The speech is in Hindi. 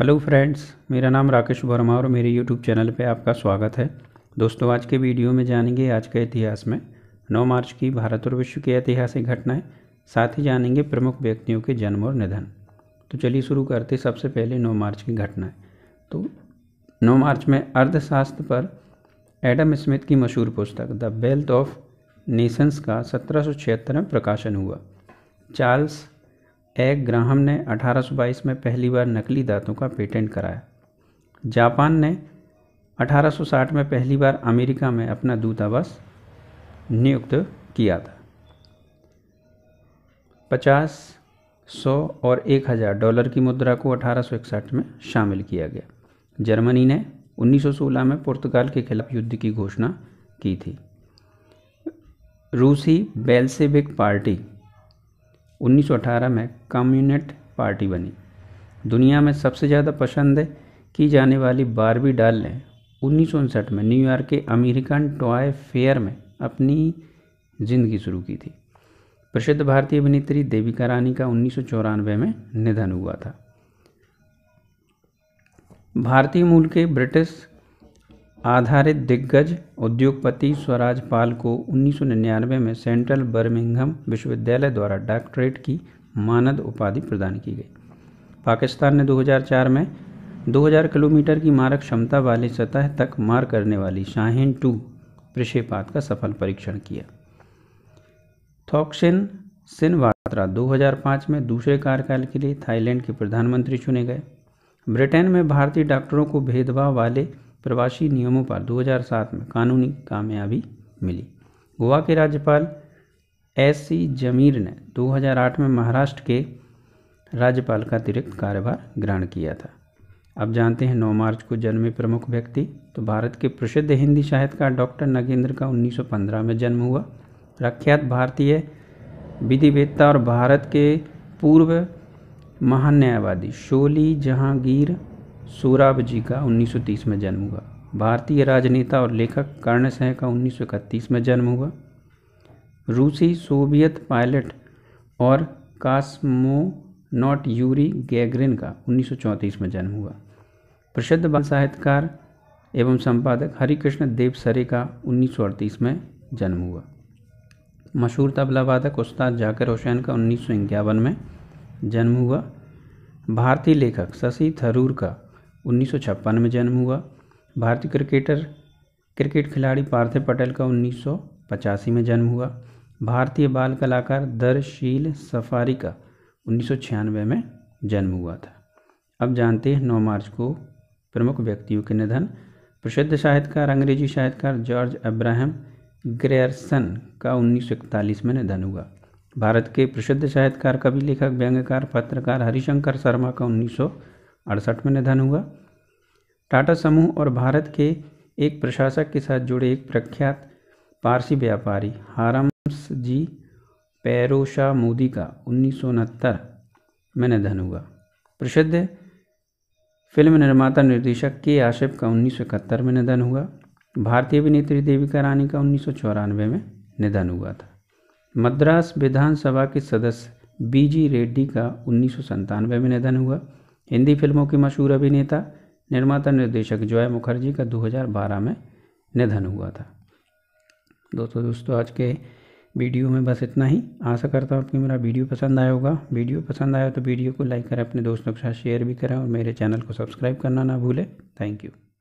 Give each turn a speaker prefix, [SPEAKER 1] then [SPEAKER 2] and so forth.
[SPEAKER 1] हेलो फ्रेंड्स मेरा नाम राकेश वर्मा और मेरे यूट्यूब चैनल पे आपका स्वागत है दोस्तों आज के वीडियो में जानेंगे आज के इतिहास में 9 मार्च की भारत और विश्व की ऐतिहासिक घटनाएं साथ ही जानेंगे प्रमुख व्यक्तियों के जन्म और निधन तो चलिए शुरू करते सबसे पहले 9 मार्च की घटनाएँ तो नौ मार्च में अर्थशास्त्र पर एडम स्मिथ की मशहूर पुस्तक द बेल्थ ऑफ नेशंस का सत्रह में प्रकाशन हुआ चार्ल्स एग ग्राहम ने 1822 में पहली बार नकली दांतों का पेटेंट कराया जापान ने 1860 में पहली बार अमेरिका में अपना दूतावास नियुक्त किया था 50, 100 और 1000 डॉलर की मुद्रा को 1861 में शामिल किया गया जर्मनी ने 1916 में पुर्तगाल के खिलाफ युद्ध की घोषणा की थी रूसी बेल्सेबिक पार्टी 1918 में कम्युनिस्ट पार्टी बनी दुनिया में सबसे ज़्यादा पसंद की जाने वाली बारबी डाल ने उन्नीस में न्यूयॉर्क के अमेरिकन टॉय फेयर में अपनी जिंदगी शुरू की थी प्रसिद्ध भारतीय अभिनेत्री देविका रानी का उन्नीस में निधन हुआ था भारतीय मूल के ब्रिटिश आधारित दिग्गज उद्योगपति स्वराज पाल को 1999 में सेंट्रल बर्मिंघम विश्वविद्यालय द्वारा डॉक्टरेट की मानद उपाधि प्रदान की गई पाकिस्तान ने 2004 में 2000 किलोमीटर की मारक क्षमता वाली सतह तक मार करने वाली शाहीन टू प्रक्षेपात का सफल परीक्षण किया थॉक्सिन सिनवात्रा 2005 में दूसरे कार्यकाल के लिए थाईलैंड के प्रधानमंत्री चुने गए ब्रिटेन में भारतीय डॉक्टरों को भेदभाव वाले प्रवासी नियमों पर 2007 में कानूनी कामयाबी मिली गोवा के राज्यपाल एस सी जमीर ने 2008 में महाराष्ट्र के राज्यपाल का अतिरिक्त कार्यभार ग्रहण किया था अब जानते हैं 9 मार्च को जन्मे प्रमुख व्यक्ति तो भारत के प्रसिद्ध हिंदी साहित्यकार डॉक्टर नगेंद्र का 1915 में जन्म हुआ प्रख्यात भारतीय विधिवेत्ता और भारत के पूर्व महान न्यायवादी शोली जहांगीर सोराब जी का 1930 में जन्म हुआ भारतीय राजनेता और लेखक कर्ण सिंह का 1931 में जन्म हुआ रूसी सोवियत पायलट और कास्मोनॉट यूरी गैगरिन का 1934 में जन्म हुआ प्रसिद्ध साहित्यकार एवं संपादक हरिकृष्ण देव सरे का उन्नीस में जन्म हुआ मशहूर तबला वादक उस्ताद जाकिर हुसैन का उन्नीस में जन्म हुआ भारतीय लेखक शशि थरूर का उन्नीस में जन्म हुआ भारतीय क्रिकेटर क्रिकेट खिलाड़ी पार्थिव पटेल का उन्नीस में जन्म हुआ भारतीय बाल कलाकार दरशील सफारी का उन्नीस में जन्म हुआ था अब जानते हैं 9 मार्च को प्रमुख व्यक्तियों के निधन प्रसिद्ध साहित्यकार अंग्रेजी साहित्यकार जॉर्ज अब्राहम ग्रेयरसन का उन्नीस में निधन हुआ भारत के प्रसिद्ध साहित्यकार कवि लेखक व्यंग्यकार पत्रकार हरिशंकर शर्मा का उन्नीस अड़सठ में निधन हुआ टाटा समूह और भारत के एक प्रशासक के साथ जुड़े एक प्रख्यात पारसी व्यापारी हारम्स जी पैरोशा मोदी का उन्नीस में निधन हुआ प्रसिद्ध फिल्म निर्माता निर्देशक के आशिफ का उन्नीस में निधन हुआ भारतीय अभिनेत्री देविका रानी का उन्नीस में निधन हुआ था मद्रास विधानसभा के सदस्य बीजी रेड्डी का उन्नीस में निधन हुआ हिंदी फिल्मों के मशहूर अभिनेता निर्माता निर्देशक जॉय मुखर्जी का 2012 में निधन हुआ था दोस्तों दोस्तों आज के वीडियो में बस इतना ही आशा करता हूँ आपको मेरा वीडियो पसंद आया होगा वीडियो पसंद आया तो वीडियो को लाइक करें अपने दोस्तों के साथ शेयर भी करें और मेरे चैनल को सब्सक्राइब करना ना भूलें थैंक यू